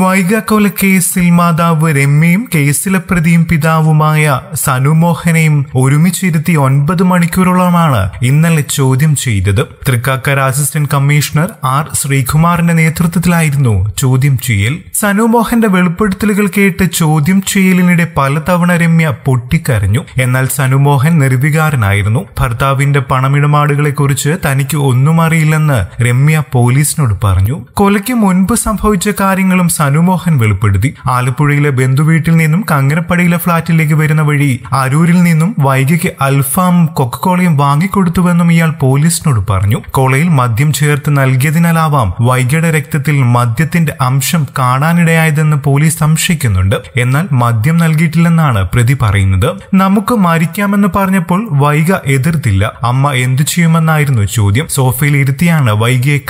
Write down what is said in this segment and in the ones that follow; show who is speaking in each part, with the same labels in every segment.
Speaker 1: വൈഗക്കൊല കേസിൽ മാതാവ് രമ്യയും കേസിലെ പ്രതിയും പിതാവുമായ സനുമോഹനെയും ഒരുമിച്ചിരുത്തി ഒൻപത് മണിക്കൂറോളമാണ് ഇന്നലെ ചോദ്യം ചെയ്തത് തൃക്കാക്കര അസിസ്റ്റന്റ് കമ്മീഷണർ ആർ ശ്രീകുമാറിന്റെ നേതൃത്വത്തിലായിരുന്നു ചോദ്യം ചെയ്യൽ സനുമോഹന്റെ വെളിപ്പെടുത്തലുകൾ കേട്ട് ചോദ്യം ചെയ്യലിനിടെ പലതവണ രമ്യ പൊട്ടിക്കരഞ്ഞു എന്നാൽ സനുമോഹൻ നിർവികാരനായിരുന്നു ഭർത്താവിന്റെ പണമിടപാടുകളെക്കുറിച്ച് തനിക്ക് ഒന്നും അറിയില്ലെന്ന് രമ്യ പോലീസിനോട് പറഞ്ഞു കൊലയ്ക്ക് മുൻപ് സംഭവിച്ച കാര്യങ്ങളും സനുമോഹൻ വെളിപ്പെടുത്തി ആലപ്പുഴയിലെ ബന്ധുവീട്ടിൽ നിന്നും കങ്ങനപ്പടിയിലെ ഫ്ളാറ്റിലേക്ക് വരുന്ന വഴി അരൂരിൽ നിന്നും വൈകിക്ക് അൽഫാം കൊക്കക്കോളയും വാങ്ങിക്കൊടുത്തുവെന്നും ഇയാൾ പോലീസിനോട് പറഞ്ഞു കോളയിൽ മദ്യം ചേർത്ത് നൽകിയതിനാലാവാം വൈകിയുടെ രക്തത്തിൽ മദ്യത്തിന്റെ അംശം കാണാനിടയായതെന്ന് പോലീസ് സംശയിക്കുന്നുണ്ട് എന്നാൽ മദ്യം നൽകിയിട്ടില്ലെന്നാണ് പ്രതി പറയുന്നത് നമുക്ക് മരിക്കാമെന്ന് പറഞ്ഞപ്പോൾ വൈഗ എതിർത്തില്ല അമ്മ എന്തു ചെയ്യുമെന്നായിരുന്നു ചോദ്യം സോഫയിൽ ഇരുത്തിയാണ് വൈകിയെ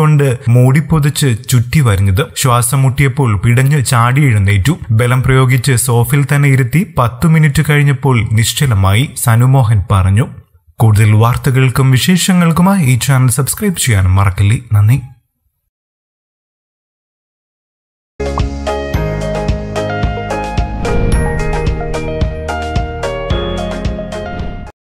Speaker 1: കൊണ്ട് മൂടിപ്പൊതിച്ച് ചുറ്റി വരഞ്ഞത് ശ്വാസം കിട്ടിയപ്പോൾ പിടഞ്ഞ് ചാടി എഴുന്നേറ്റു ബലം പ്രയോഗിച്ച് സോഫിൽ തന്നെ ഇരുത്തി പത്തു മിനിറ്റ് കഴിഞ്ഞപ്പോൾ നിശ്ചലമായി സനുമോഹൻ പറഞ്ഞു കൂടുതൽ വാർത്തകൾക്കും വിശേഷങ്ങൾക്കുമായി ഈ ചാനൽ സബ്സ്ക്രൈബ് ചെയ്യാനും മറക്കല്ലേ നന്ദി